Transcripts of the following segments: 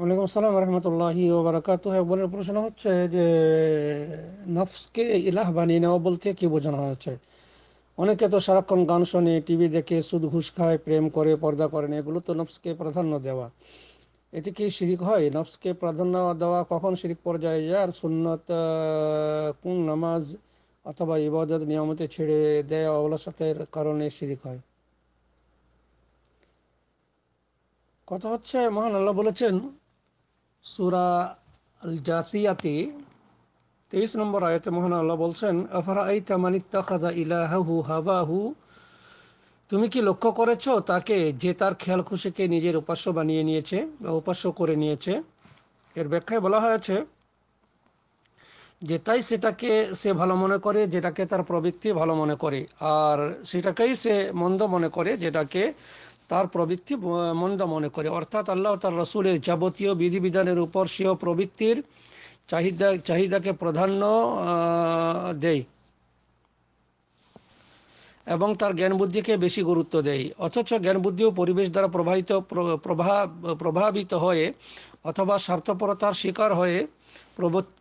ওয়ালাইকুম আসসালাম রহমতুল্লাহি ওবরাকাত প্রশ্ন হচ্ছে যে নফসকে ইলাহ বানিয়ে নেওয়া বলতে কি বোঝানো হয়েছে অনেকে তো সারাক্ষণ গান শোনে টিভি দেখে সুদ ঘুষ খায় প্রেম করে পর্দা করেন এগুলো তো নফসকে প্রাধান্য দেওয়া এতে কি শিরিক হয় নফসকে প্রাধান্য দেওয়া কখন শিরিক পর্যায়ে যায় আর সুন্নত কোন নামাজ অথবা ইবাদত নিয়মিত ছেড়ে দেয় অবলাসতের কারণে শিরিক হয় কথা হচ্ছে মহান আল্লাহ বলেছেন সুরা আল জাসিয়াতি তেইশ নম্বর আয়তে মহান আল্লাহ বলছেন আফারা আই তামানিত্তাখাদা ইলাহাহু হাবাহু তুমি কি লক্ষ্য করেছো তাকে যে তার খেয়াল খুশিকে নিজের উপাস্য বানিয়ে নিয়েছে বা উপাস্য করে নিয়েছে এর ব্যাখ্যায় বলা হয়েছে যে তাই সেটাকে সে ভালো মনে করে যেটাকে তার প্রবৃত্তি ভালো মনে করে আর সেটাকেই সে মন্দ মনে করে যেটাকে তার প্রবৃত্তি মন্দ মনে করে অর্থাৎ আল্লাহ তার রসুলের যাবতীয় বিধিবিধানের উপর সেও প্রবৃত্তির চাহিদা চাহিদাকে প্রাধান্য দেয় এবং তার জ্ঞান বুদ্ধিকে বেশি গুরুত্ব দেয় অথচ জ্ঞান বুদ্ধি ও পরিবেশ দ্বারা প্রভাবিত প্রভাবিত হয়ে অথবা স্বার্থপরতার শিকার হয়ে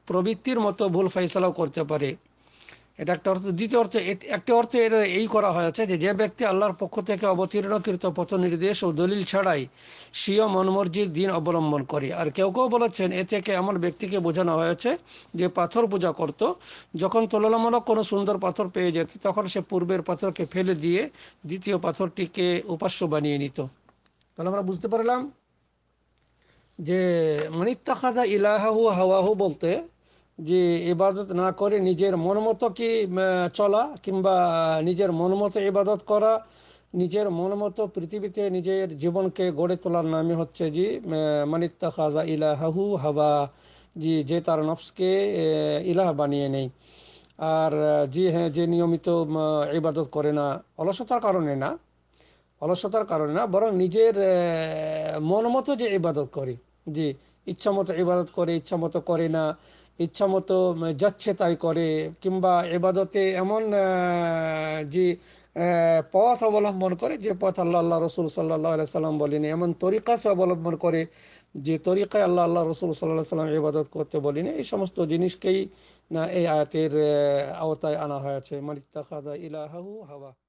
প্রবৃত্তির মতো ভুল ফেসলাও করতে পারে এটা একটা অর্থ দ্বিতীয় অর্থ একটি অর্থে এটা এই করা হয়েছে যে যে ব্যক্তি আল্লাহর পক্ষ থেকে অবতীর্ণকৃত পথ নির্দেশ ও দলিল ছাড়াই স্বীয় মনমর্জির দিন অবলম্বন করে আর কেউ কেউ বলেছেন এ থেকে এমন ব্যক্তিকে বোঝানো হয়েছে যে পাথর পূজা করত যখন তুলনামূলক কোনো সুন্দর পাথর পেয়ে যেত তখন সে পূর্বের পাথরকে ফেলে দিয়ে দ্বিতীয় পাথরটিকে উপাস্য বানিয়ে নিত তাহলে আমরা বুঝতে পারলাম যে মানিত্তাখাদা ইলাহাহু হাওয়াহু বলতে যে ইবাদত না করে নিজের মন মতো কি চলা কিংবা নিজের মন মতো ইবাদত করা নিজের মন মতো পৃথিবীতে নিজের জীবনকে গড়ে তোলার নামে হচ্ছে যে মানিত্তা খাজা ইলাহাহু হাবা জি যে তার নফসকে ইলাহ বানিয়ে নেই আর জি হ্যাঁ যে নিয়মিত ইবাদত করে না অলসতার কারণে না অলসতার কারণে না বরং নিজের মন মতো যে ইবাদত করে জি ইচ্ছা মতো ইবাদত করে ইচ্ছা মতো করে না ইচ্ছা মতো যাচ্ছে তাই করে কিংবা এবাদতে এমন যে পথ অবলম্বন করে যে পথ আল্লাহ আল্লাহ রসুল সাল্লাহ সাল্লাম বলেনি এমন তরিকা সে অবলম্বন করে যে তরিকায় আল্লাহ আল্লাহ রসুল সাল্লাহ সাল্লাম ইবাদত করতে বলিনি এই সমস্ত জিনিসকেই না এই আয়াতের আওতায় আনা হয়েছে মানে খাদা হাওয়া